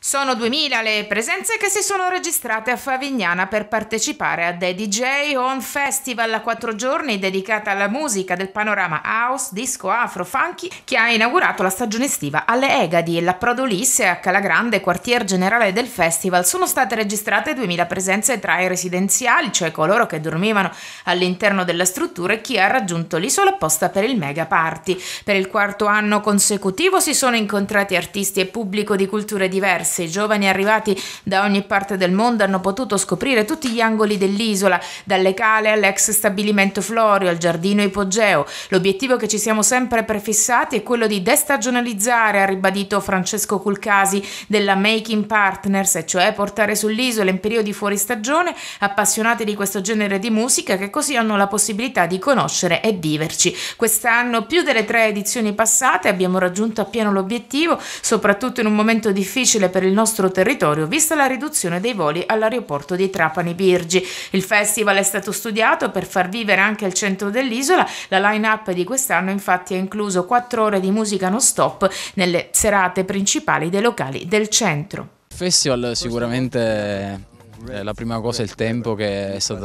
Sono 2000 le presenze che si sono registrate a Favignana per partecipare a The DJ On Festival a quattro giorni dedicata alla musica del panorama house, disco, afro, funky che ha inaugurato la stagione estiva alle Egadi e la Prodolisse a Calagrande, quartier generale del festival. Sono state registrate 2000 presenze tra i residenziali, cioè coloro che dormivano all'interno della struttura e chi ha raggiunto l'isola apposta per il mega party. Per il quarto anno consecutivo si sono incontrati artisti e pubblico di culture diverse diverse. I giovani arrivati da ogni parte del mondo hanno potuto scoprire tutti gli angoli dell'isola, dalle cale all'ex stabilimento Florio, al giardino ipogeo. L'obiettivo che ci siamo sempre prefissati è quello di destagionalizzare, ha ribadito Francesco Culcasi della Making Partners, e cioè portare sull'isola in periodi fuori stagione appassionati di questo genere di musica che così hanno la possibilità di conoscere e viverci. Quest'anno più delle tre edizioni passate abbiamo raggiunto appieno l'obiettivo, soprattutto in un momento difficile per per il nostro territorio vista la riduzione dei voli all'aeroporto di Trapani Birgi. Il festival è stato studiato per far vivere anche il centro dell'isola. La line-up di quest'anno infatti ha incluso quattro ore di musica non stop nelle serate principali dei locali del centro. Il festival sicuramente eh, la prima cosa è il tempo che è stata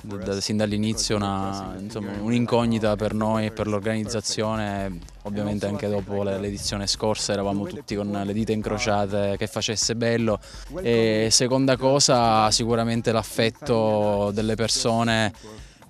da, da, sin dall'inizio un'incognita per noi e per l'organizzazione. Ovviamente anche dopo l'edizione scorsa eravamo tutti con le dita incrociate che facesse bello. E seconda cosa sicuramente l'affetto delle persone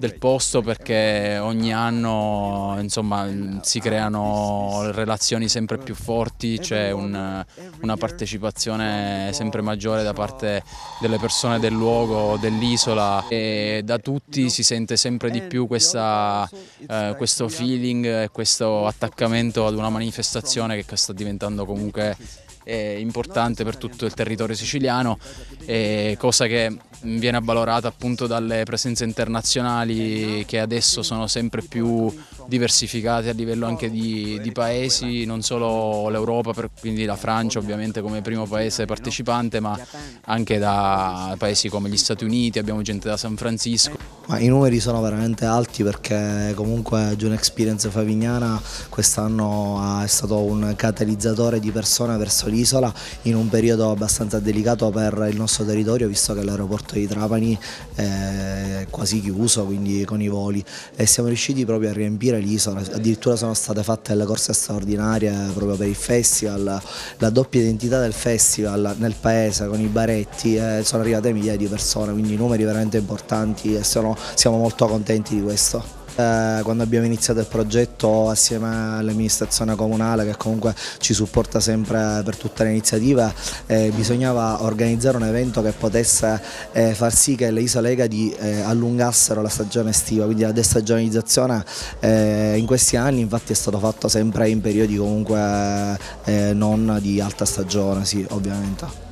del posto perché ogni anno insomma, si creano relazioni sempre più forti, c'è un, una partecipazione sempre maggiore da parte delle persone del luogo, dell'isola e da tutti si sente sempre di più questa, eh, questo feeling e questo attaccamento ad una manifestazione che sta diventando comunque eh, importante per tutto il territorio siciliano, eh, cosa che viene avvalorata appunto dalle presenze internazionali eh, che adesso sono sempre più diversificate a livello anche di, di paesi, non solo l'Europa, quindi la Francia ovviamente come primo paese partecipante, ma anche da paesi come gli Stati Uniti, abbiamo gente da San Francisco. Ma I numeri sono veramente alti perché comunque June Experience Favignana quest'anno è stato un catalizzatore di persone verso l'isola in un periodo abbastanza delicato per il nostro territorio visto che l'aeroporto aeroporto esatto, di Trapani eh, quasi chiuso, quindi con i voli e siamo riusciti proprio a riempire l'isola, addirittura sono state fatte le corse straordinarie proprio per il festival, la doppia identità del festival nel paese con i baretti, eh, sono arrivate migliaia di persone, quindi numeri veramente importanti e sono, siamo molto contenti di questo. Eh, quando abbiamo iniziato il progetto assieme all'amministrazione comunale che comunque ci supporta sempre per tutta l'iniziativa eh, bisognava organizzare un evento che potesse eh, far sì che le isolegadi eh, allungassero la stagione estiva, quindi la destagionalizzazione eh, in questi anni infatti è stato fatto sempre in periodi comunque eh, non di alta stagione, sì, ovviamente.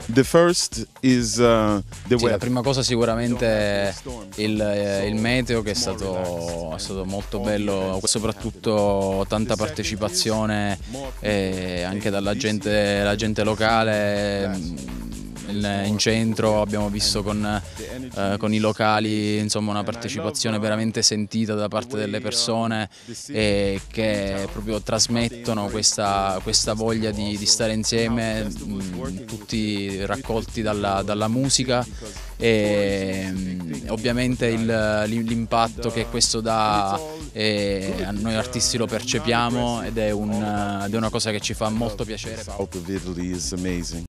Is, uh, sì, la prima cosa sicuramente è il, eh, il meteo che è stato, è stato, molto bello, soprattutto tanta partecipazione eh, anche dalla gente, gente locale mm, in centro, abbiamo visto con, eh, con i locali insomma, una partecipazione veramente sentita da parte delle persone e che proprio trasmettono questa, questa voglia di, di, stare insieme, mh, mm, tutti raccolti dalla, dalla musica e mh, mm, ovviamente l'impatto che questo dà e noi artisti lo percepiamo ed è, un, ed è una cosa che ci fa molto piacere. of Italy is amazing.